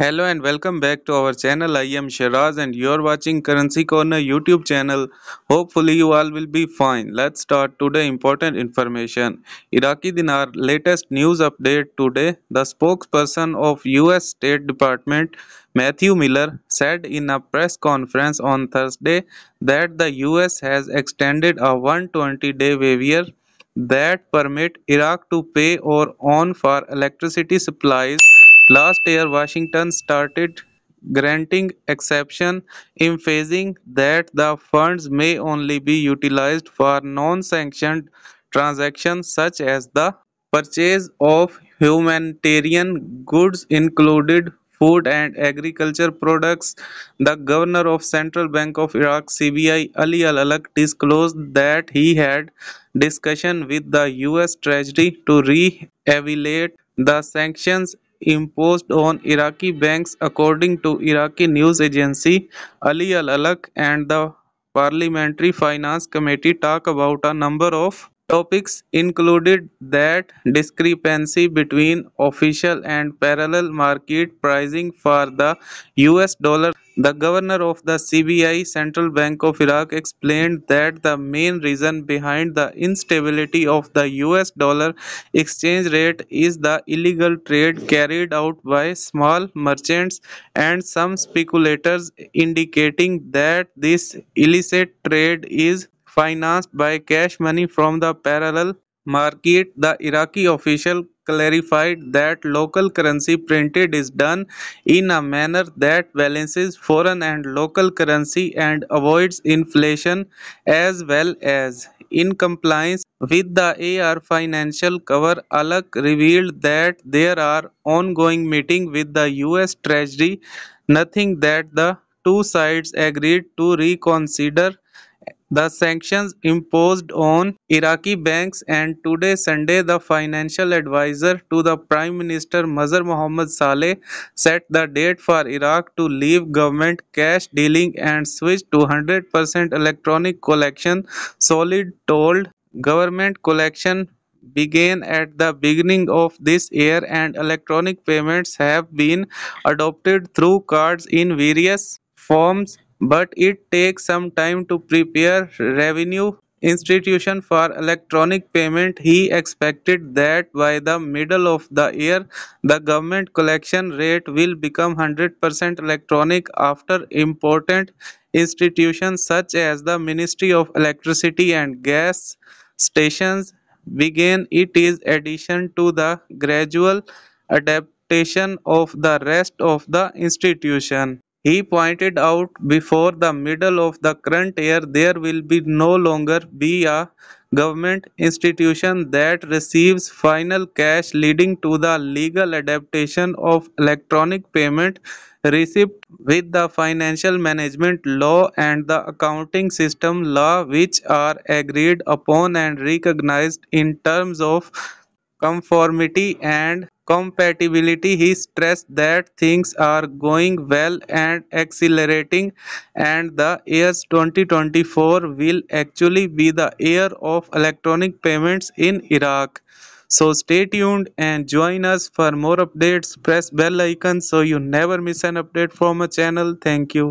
Hello and welcome back to our channel. I am Shiraz and you are watching Currency Corner YouTube channel. Hopefully you all will be fine. Let's start today important information. Iraqi dinar latest news update today. The spokesperson of US State Department Matthew Miller said in a press conference on Thursday that the US has extended a 120 day waiver that permit Iraq to pay or own for electricity supplies Last year, Washington started granting exception emphasizing that the funds may only be utilized for non-sanctioned transactions such as the purchase of humanitarian goods included food and agriculture products the governor of central bank of iraq cbi ali al alak disclosed that he had discussion with the u.s treasury to re-evaluate the sanctions imposed on Iraqi banks according to Iraqi news agency Ali Al alak and the Parliamentary Finance Committee talk about a number of Topics included that discrepancy between official and parallel market pricing for the US dollar. The governor of the CBI Central Bank of Iraq explained that the main reason behind the instability of the US dollar exchange rate is the illegal trade carried out by small merchants and some speculators indicating that this illicit trade is financed by cash money from the parallel market. The Iraqi official clarified that local currency printed is done in a manner that balances foreign and local currency and avoids inflation as well as in compliance with the AR financial cover Alak revealed that there are ongoing meeting with the US Treasury nothing that the two sides agreed to reconsider the sanctions imposed on Iraqi banks and today Sunday the financial advisor to the Prime Minister Mazhar Mohammed Saleh set the date for Iraq to leave government cash dealing and switch to 100% electronic collection solid told government collection began at the beginning of this year and electronic payments have been adopted through cards in various forms but it takes some time to prepare revenue institution for electronic payment he expected that by the middle of the year the government collection rate will become 100% electronic after important institutions such as the ministry of electricity and gas stations begin it is addition to the gradual adaptation of the rest of the institution he pointed out before the middle of the current year there will be no longer be a government institution that receives final cash leading to the legal adaptation of electronic payment receipt with the financial management law and the accounting system law which are agreed upon and recognized in terms of conformity and compatibility he stressed that things are going well and accelerating and the years 2024 will actually be the year of electronic payments in iraq so stay tuned and join us for more updates press bell icon so you never miss an update from a channel thank you